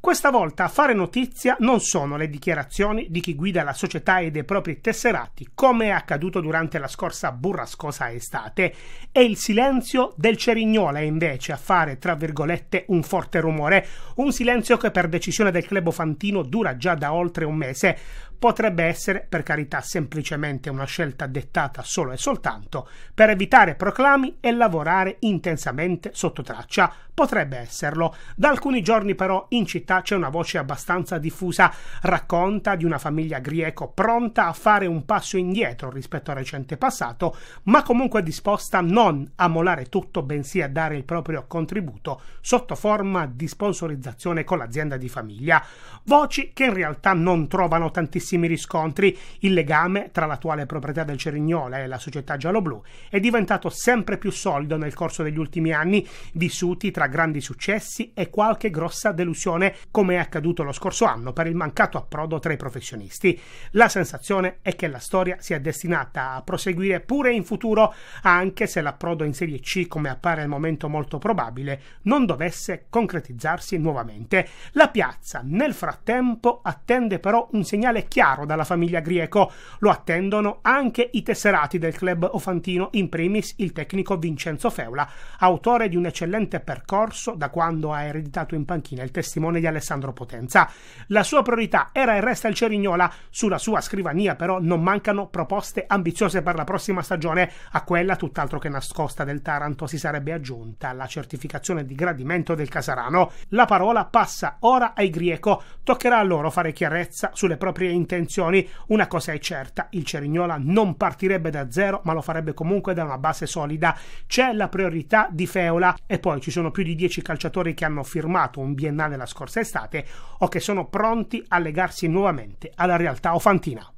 Questa volta a fare notizia non sono le dichiarazioni di chi guida la società e dei propri tesserati, come è accaduto durante la scorsa burrascosa estate, è il silenzio del Cerignola invece a fare, tra virgolette, un forte rumore, un silenzio che per decisione del club fantino dura già da oltre un mese. Potrebbe essere, per carità, semplicemente una scelta dettata solo e soltanto per evitare proclami e lavorare intensamente sotto traccia, potrebbe esserlo. Da alcuni giorni però in città c'è una voce abbastanza diffusa, racconta di una famiglia greco pronta a fare un passo indietro rispetto al recente passato, ma comunque disposta non a molare tutto, bensì a dare il proprio contributo sotto forma di sponsorizzazione con l'azienda di famiglia. Voci che in realtà non trovano tantissimi riscontri. Il legame tra l'attuale proprietà del Cerignola e la società gialloblu è diventato sempre più solido nel corso degli ultimi anni, vissuti tra grandi successi e qualche grossa delusione, come è accaduto lo scorso anno per il mancato approdo tra i professionisti. La sensazione è che la storia sia destinata a proseguire pure in futuro, anche se l'approdo in Serie C, come appare al momento molto probabile, non dovesse concretizzarsi nuovamente. La piazza, nel frattempo, attende però un segnale chiaro dalla famiglia Grieco. Lo attendono anche i tesserati del club ofantino, in primis il tecnico Vincenzo Feula, autore di un eccellente percorso scorso da quando ha ereditato in panchina il testimone di Alessandro Potenza. La sua priorità era e resta il Cerignola, sulla sua scrivania però non mancano proposte ambiziose per la prossima stagione, a quella tutt'altro che nascosta del Taranto si sarebbe aggiunta la certificazione di gradimento del Casarano. La parola passa ora ai Grieco, toccherà a loro fare chiarezza sulle proprie intenzioni. Una cosa è certa, il Cerignola non partirebbe da zero ma lo farebbe comunque da una base solida. C'è la priorità di Feola e poi ci sono più di di 10 calciatori che hanno firmato un biennale la scorsa estate o che sono pronti a legarsi nuovamente alla realtà ofantina.